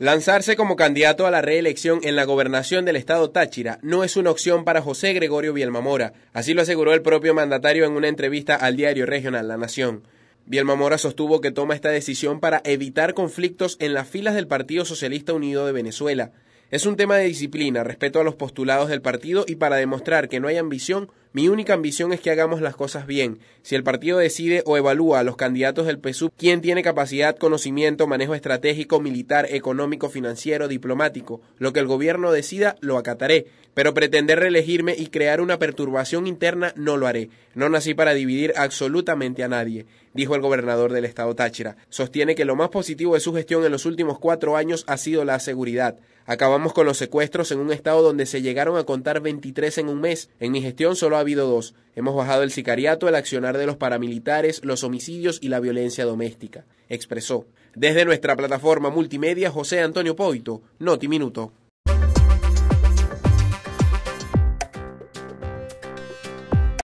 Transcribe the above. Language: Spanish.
Lanzarse como candidato a la reelección en la gobernación del estado Táchira no es una opción para José Gregorio Bielmamora, así lo aseguró el propio mandatario en una entrevista al diario regional La Nación. Bielmamora sostuvo que toma esta decisión para evitar conflictos en las filas del Partido Socialista Unido de Venezuela. Es un tema de disciplina, respeto a los postulados del partido y para demostrar que no hay ambición mi única ambición es que hagamos las cosas bien. Si el partido decide o evalúa a los candidatos del PSUV, ¿quién tiene capacidad, conocimiento, manejo estratégico, militar, económico, financiero, diplomático? Lo que el gobierno decida, lo acataré pero pretender reelegirme y crear una perturbación interna no lo haré. No nací para dividir absolutamente a nadie, dijo el gobernador del estado Táchira. Sostiene que lo más positivo de su gestión en los últimos cuatro años ha sido la seguridad. Acabamos con los secuestros en un estado donde se llegaron a contar 23 en un mes. En mi gestión solo ha habido dos. Hemos bajado el sicariato, el accionar de los paramilitares, los homicidios y la violencia doméstica, expresó. Desde nuestra plataforma multimedia, José Antonio Poito, Noti Minuto.